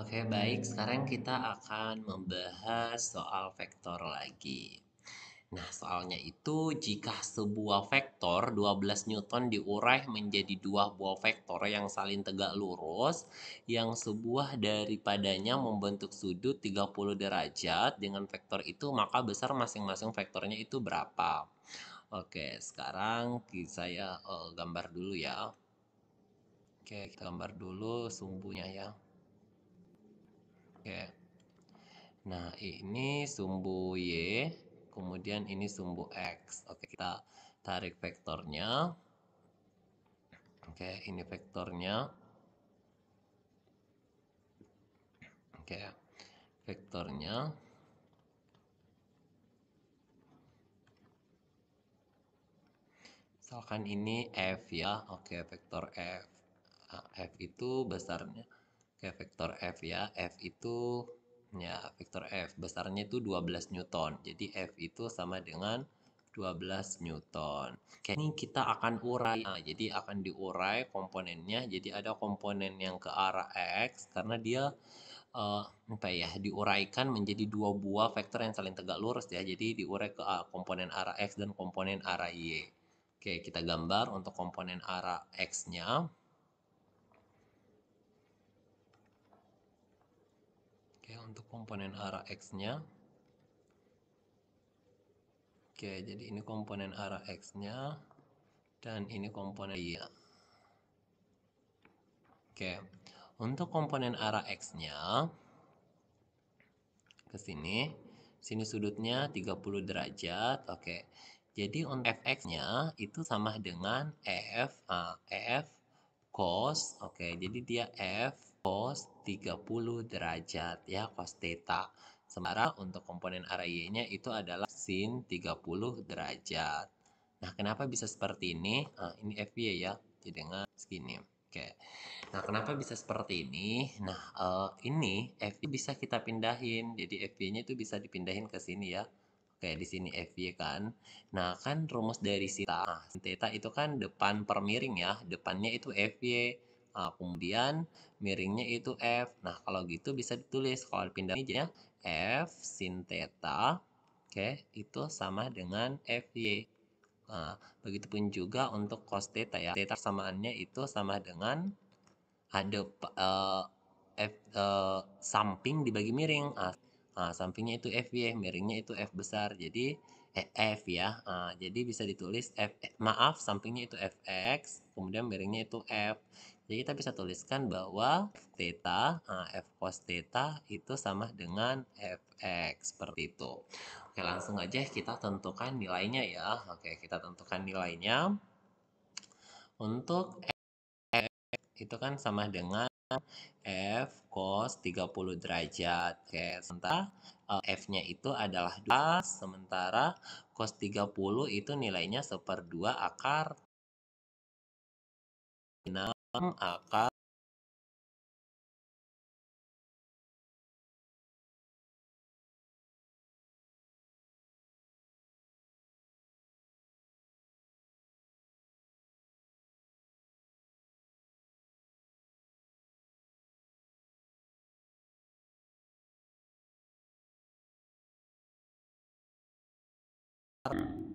Oke, baik. Sekarang kita akan membahas soal vektor lagi. Nah, soalnya itu jika sebuah vektor 12 Newton diurai menjadi dua buah vektor yang saling tegak lurus, yang sebuah daripadanya membentuk sudut 30 derajat dengan vektor itu, maka besar masing-masing vektornya itu berapa? Oke, sekarang saya uh, gambar dulu ya. Oke, kita gambar dulu sumbunya ya. Oke. Nah, ini sumbu Y, kemudian ini sumbu X. Oke, kita tarik vektornya. Oke, ini vektornya. Oke, vektornya. Misalkan ini F ya, oke vektor F. Nah, F itu besarnya Oke, vektor F ya. F itu ya vektor F besarnya itu 12 Newton. Jadi F itu sama dengan 12 Newton. Oke, ini kita akan urai. Nah, jadi akan diurai komponennya. Jadi ada komponen yang ke arah X karena dia uh, apa ya diuraikan menjadi dua buah vektor yang saling tegak lurus ya jadi diurai ke uh, komponen arah x dan komponen arah y oke kita gambar untuk komponen arah x nya komponen arah X-nya. Oke, jadi ini komponen arah X-nya dan ini komponen Y. Oke, untuk komponen arah X-nya ke sini, sini sudutnya 30 derajat. Oke. Jadi untuk fx-nya itu sama dengan e f uh, f cos. Oke, jadi dia f cos 30 derajat ya cos theta. Sementara untuk komponen array nya itu adalah sin 30 derajat. Nah, kenapa bisa seperti ini? Nah, ini FY ya, jadi dengan segini. Oke. Nah, kenapa bisa seperti ini? Nah, uh, ini FY bisa kita pindahin. Jadi FY-nya itu bisa dipindahin ke sini ya. Oke, di sini FY kan. Nah, kan rumus dari sita. Nah, theta itu kan depan per ya. Depannya itu FY Nah, kemudian miringnya itu F. Nah, kalau gitu bisa ditulis. Kalau pindah ini jadinya F sin theta. Oke, itu sama dengan FY. Nah, begitupun juga untuk cos theta ya. Theta samaannya itu sama dengan ada uh, F, uh, samping dibagi miring. Nah, nah, sampingnya itu f FY, miringnya itu F besar. Jadi eh, F ya. Nah, jadi bisa ditulis F, maaf, sampingnya itu FX, kemudian miringnya itu F. Jadi kita bisa tuliskan bahwa theta, eh, f cos theta itu sama dengan fx seperti itu. Oke langsung aja kita tentukan nilainya ya. Oke kita tentukan nilainya. Untuk f itu kan sama dengan f cos 30 derajat. Oke sementara eh, f-nya itu adalah 2 sementara cos 30 itu nilainya seper 2 akar final akan Thank you.